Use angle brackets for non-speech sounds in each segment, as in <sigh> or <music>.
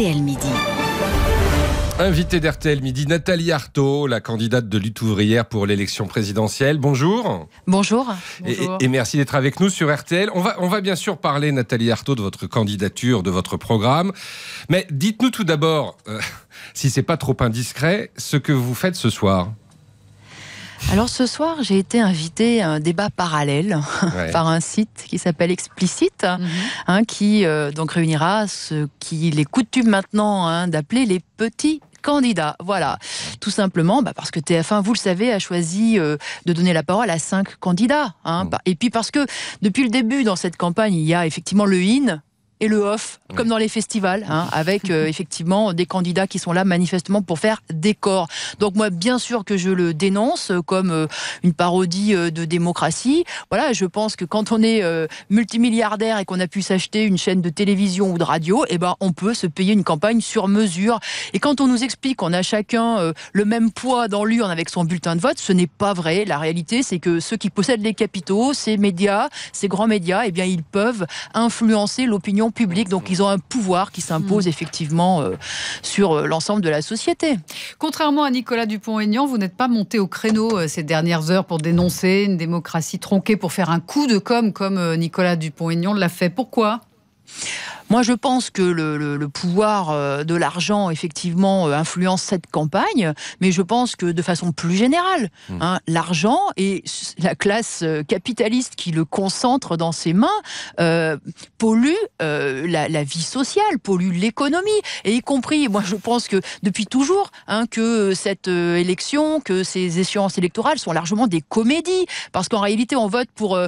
RTL Midi. Invité d'RTL Midi, Nathalie Arthaud, la candidate de lutte ouvrière pour l'élection présidentielle. Bonjour. Bonjour. Et, merci d'être avec nous sur RTL. On va, on va bien sûr parler, Nathalie Arthaud, de votre candidature, de votre programme. Mais dites-nous tout d'abord, euh, <laughs> si c'est pas trop indiscret, ce que vous faites ce soir. Alors ce soir, j'ai été invitée à un débat parallèle <laughs> par un site qui s'appelle Explicite, mhm. hein, qui euh, donc réunira ce qu'il est coutume maintenant hein, d'appeler les petits candidats. Voilà, tout simplement bah, parce que TF1, vous le savez, a choisi euh, de donner la parole à cinq candidats. Hein. Et puis parce que depuis le début dans cette campagne, il y a effectivement le IN, et le off, comme dans les festivals, hein, avec euh, <laughs> effectivement des candidats qui sont là manifestement pour faire décor. Donc moi, bien sûr que je le dénonce comme euh, une parodie euh, de démocratie. Voilà, je pense que quand on est multimilliardaire et qu'on a pu s'acheter une chaîne de télévision ou de radio, eh ben on peut se payer une campagne sur mesure. Et quand on nous explique qu'on a chacun le même poids dans l'urne avec son bulletin de vote, ce n'est pas vrai. La réalité, c'est que ceux qui possèdent les capitaux, ces médias, ces grands médias, eh bien ils peuvent influencer l'opinion public, Donc ils ont un pouvoir qui s'impose mm. effectivement euh, sur euh, l'ensemble de la société. Contrairement à Nicolas Dupont-Aignan, vous n'êtes pas monté au créneau euh, ces dernières heures pour dénoncer une démocratie tronquée, pour faire un coup de com comme Nicolas Dupont-Aignan l'a fait. Pourquoi moi, je pense que le, le, pouvoir euh, de l'argent, effectivement, euh, influence cette campagne, mais je pense que de façon plus générale, hmm. hein, l'argent et la classe euh, capitaliste qui le concentre dans ses mains euh, pollue la, la, vie sociale, pollue l'économie, et y compris, moi, je pense que depuis toujours, hein, que cette élection, que ces échéances électorales sont largement des comédies, parce qu'en réalité, on vote pour,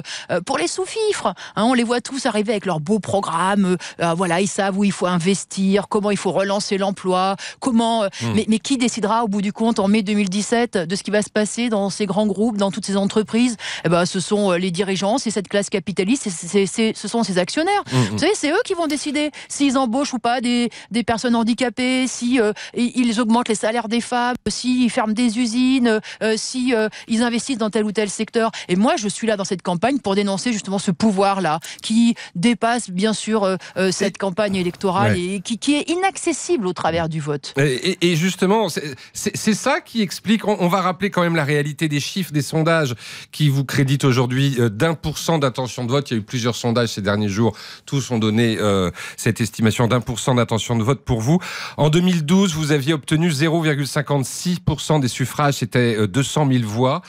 pour les sous-fifres. Hein, on les voit tous arriver avec leurs beaux programmes. Euh, voilà, ils savent où il faut investir, comment il faut relancer l'emploi, comment. Euh, hmm. Mais, qui décidera au bout du compte en mai 2017 de ce qui va se passer dans ces grands groupes, dans toutes ces entreprises eh ben, ce sont euh, les dirigeants, c'est cette classe capitaliste, ce sont ces actionnaires. Hmm, Vous hmm. savez, c'est eux qui vont décider s'ils embauchent ou pas des, personnes handicapées, si euh, ils augmentent les salaires des femmes, s'ils ferment des usines, si ils investissent dans tel ou tel secteur. Et moi, je suis là dans cette campagne pour dénoncer justement ce pouvoir-là qui dépasse bien sûr cette campagne électorale qui, est inaccessible au travers du vote. Et, justement, c'est ça qui explique, on, va rappeler quand même la réalité des chiffres, des sondages qui vous créditent aujourd'hui euh, d'un pour cent d'attention de vote. Il y a eu plusieurs sondages ces derniers jours, tous ont donné euh, cette estimation d'un pour cent d'attention de vote pour vous. En 2012, vous aviez obtenu 0,56% des suffrages, c'était 200 euh, 000 voix.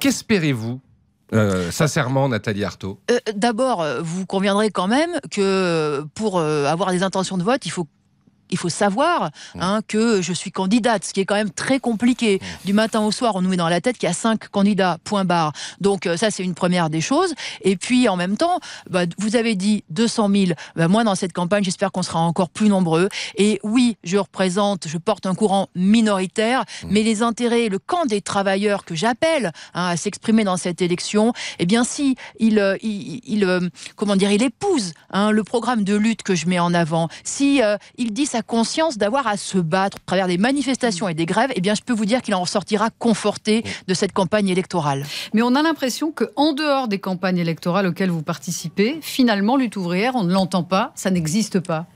Qu'espérez-vous euh, sincèrement, Nathalie Arthaud euh, D'abord, euh, vous conviendrez quand même que pour avoir des intentions de vote, il faut il faut savoir mm. hein, que je suis candidate, ce qui est quand même très compliqué. Mm. Du matin au soir, on nous met dans la tête qu'il y a cinq candidats, point barre. Donc euh, ça, c'est une première des choses. Et puis en même temps, bah, vous avez dit 200 000. Bah, moi, dans cette campagne, j'espère qu'on sera encore plus nombreux. Et oui, je représente, je porte un courant minoritaire, mm. mais les intérêts, le camp des travailleurs que j'appelle hein, à s'exprimer dans cette élection, eh bien si il, euh, euh, comment dire, il épouse hein, le programme de lutte que je mets en avant, si il dit conscience d'avoir à se battre à travers des manifestations et des grèves, et eh bien, je peux vous dire qu'il en ressortira conforté de cette campagne électorale. Mais on a l'impression que en dehors des campagnes électorales auxquelles vous participez, finalement, lutte ouvrière, on ne l'entend pas, ça n'existe pas.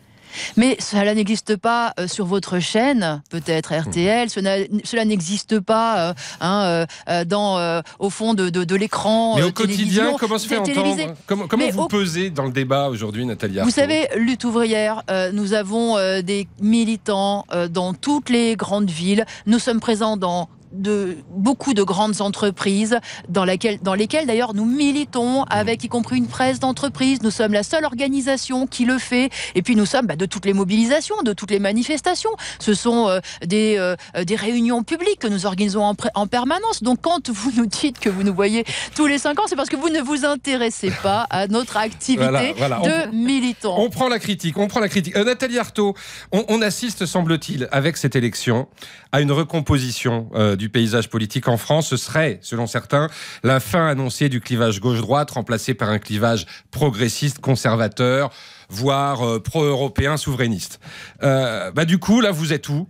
Mais cela n'existe pas euh, sur votre chaîne, peut-être hmm. RTL, cela, n'existe pas euh, hein, euh, dans, au fond de, l'écran. Mais au quotidien, comment se fait entendre Comment, vous pesez dans le débat aujourd'hui, Nathalie Vous savez, lutte ouvrière, nous avons des militants dans toutes les grandes villes. Nous sommes présents dans de beaucoup de grandes entreprises dans, laquelle, dans lesquelles d'ailleurs nous militons avec y compris une presse d'entreprise. Nous sommes la seule organisation qui le fait. Et puis nous sommes bah, de toutes les mobilisations, de toutes les manifestations. Ce sont euh, des, euh, des réunions publiques que nous organisons en, en, permanence. Donc quand vous nous dites que vous nous voyez tous les cinq ans, c'est parce que vous ne vous intéressez pas à notre activité de militant. On prend la critique, on prend la critique. Euh, Nathalie Arthaud, on, on assiste, semble-t-il, avec cette élection, à une recomposition du du paysage politique en France, ce serait, selon certains, la fin annoncée du clivage gauche-droite remplacé par un clivage progressiste, conservateur, voire euh, pro-européen, souverainiste. Euh, bah, du coup, là, vous êtes où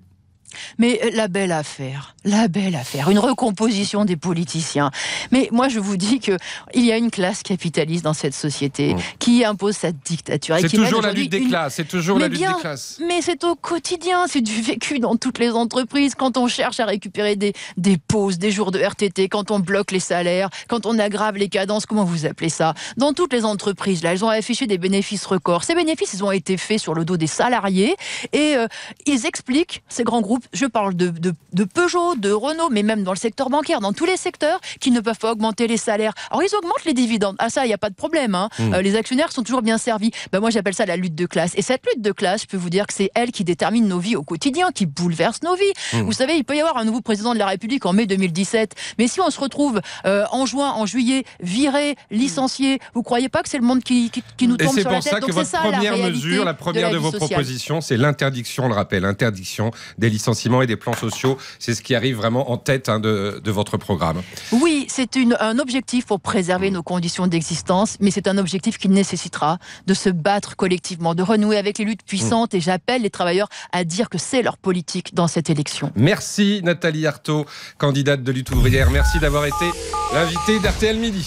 mais euh, la belle affaire, la belle affaire, une recomposition des politiciens. Mais moi, je vous dis que il y a une classe capitaliste dans cette société qui impose sa dictature. C'est toujours la lutte des classes. C'est toujours la lutte des classes. Mais c'est au quotidien, c'est du vécu dans toutes les entreprises. Quand on cherche à récupérer des, des pauses, des jours de RTT, quand on bloque les salaires, quand on aggrave les cadences, comment vous appelez ça Dans toutes les entreprises, là, elles ont affiché des bénéfices records. Ces bénéfices, ils ont été faits sur le dos des salariés et euh, ils expliquent ces grands groupes je parle de, de, Peugeot, de Renault, mais même dans le secteur bancaire, dans tous les secteurs, qui ne peuvent pas augmenter les salaires. Alors ils augmentent les dividendes. Ah ça, il n'y a pas de problème. Hein. Hmm. Euh, les actionnaires sont toujours bien servis. Ben, moi j'appelle ça la lutte de classe. Et cette lutte de classe, je peux vous dire que c'est elle qui détermine nos vies au quotidien, qui bouleverse nos vies. Hmm. Vous savez, il peut y avoir un nouveau président de la République en mai 2017, mais si on se retrouve euh, en juin, en juillet, viré, licencié, vous croyez pas que c'est le monde qui, nous tombe sur la tête Et c'est pour ça que votre première mesure, la première de, vos propositions, c'est l'interdiction, le rappel, interdiction des licenciements et des plans sociaux. C'est ce qui arrive vraiment en tête hein, de, votre programme. Oui, c'est un objectif pour préserver mm. nos conditions d'existence, mais c'est un objectif qui nécessitera de se battre collectivement, de renouer avec les luttes puissantes. Mm. Et j'appelle les travailleurs à dire que c'est leur politique dans cette élection. Merci Nathalie Artaud, candidate de lutte ouvrière. Merci d'avoir été l'invitée d'RTL Midi.